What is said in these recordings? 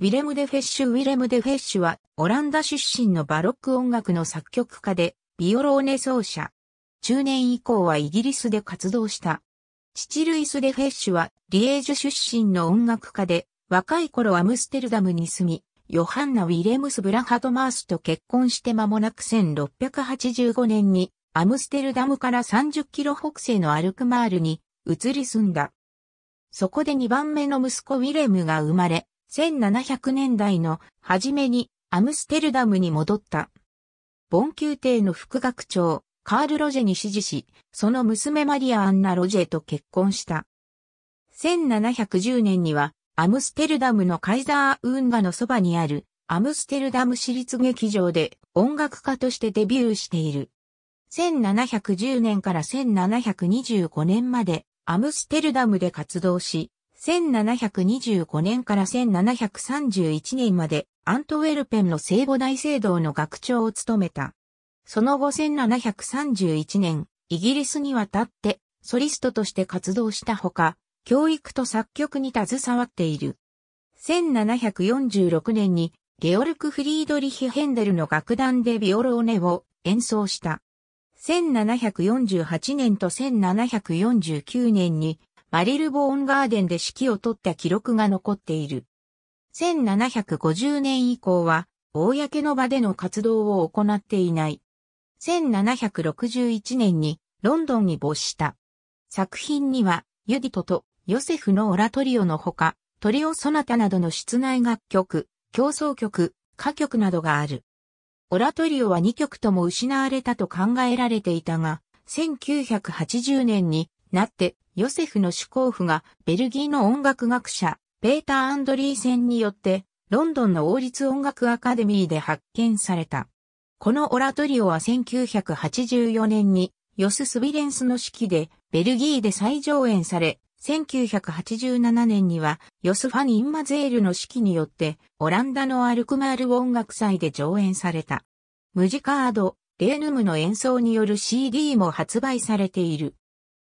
ウィレム・デ・フェッシュ・ウィレム・デ・フェッシュは、オランダ出身のバロック音楽の作曲家で、ビオローネ奏者。中年以降はイギリスで活動した。父ルイス・デ・フェッシュは、リエージュ出身の音楽家で、若い頃アムステルダムに住み、ヨハンナ・ウィレムス・ブラハトマースと結婚して間もなく1685年に、アムステルダムから30キロ北西のアルクマールに移り住んだ。そこで2番目の息子ウィレムが生まれ、1700年代の初めにアムステルダムに戻った。ボン宮廷の副学長、カール・ロジェに指示し、その娘マリア・アンナ・ロジェと結婚した。1710年には、アムステルダムのカイザー・ウンガのそばにある、アムステルダム市立劇場で音楽家としてデビューしている。1710年から1725年まで、アムステルダムで活動し、1725年から1731年までアントウェルペンの聖母大聖堂の学長を務めた。その後1731年、イギリスに渡ってソリストとして活動したほか、教育と作曲に携わっている。1746年にゲオルク・フリードリヒ・ヘンデルの楽団でビオローネを演奏した。1748年と1749年にマリルボーンガーデンで指揮を取った記録が残っている。1750年以降は、公の場での活動を行っていない。1761年にロンドンに没した。作品には、ユディトとヨセフのオラトリオのほか、トリオソナタなどの室内楽曲、競争曲、歌曲などがある。オラトリオは2曲とも失われたと考えられていたが、1980年になってヨセフの主公婦がベルギーの音楽学者、ペーター・アンドリーセンによって、ロンドンの王立音楽アカデミーで発見された。このオラトリオは1984年に、ヨス・スビレンスの式で、ベルギーで再上演され、1987年には、ヨス・ファニン・マゼールの式によって、オランダのアルクマール音楽祭で上演された。ムジカード、レーヌムの演奏による CD も発売されている。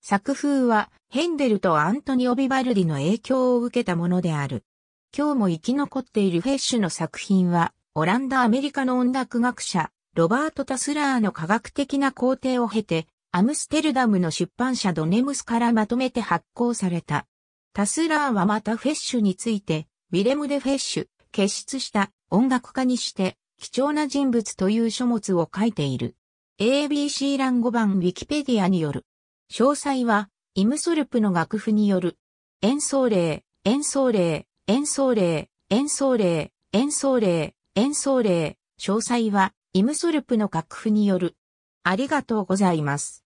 作風はヘンデルとアントニオ・ビバルディの影響を受けたものである。今日も生き残っているフェッシュの作品は、オランダ・アメリカの音楽学者、ロバート・タスラーの科学的な工程を経て、アムステルダムの出版社ドネムスからまとめて発行された。タスラーはまたフェッシュについて、ウィレム・デ・フェッシュ、傑出した音楽家にして、貴重な人物という書物を書いている。ABC 欄5番ウィキペディアによる。詳細は、イムソルプの楽譜による、演奏例、演奏例、演奏例、演奏例、演奏例、演奏例、詳細は、イムソルプの楽譜による。ありがとうございます。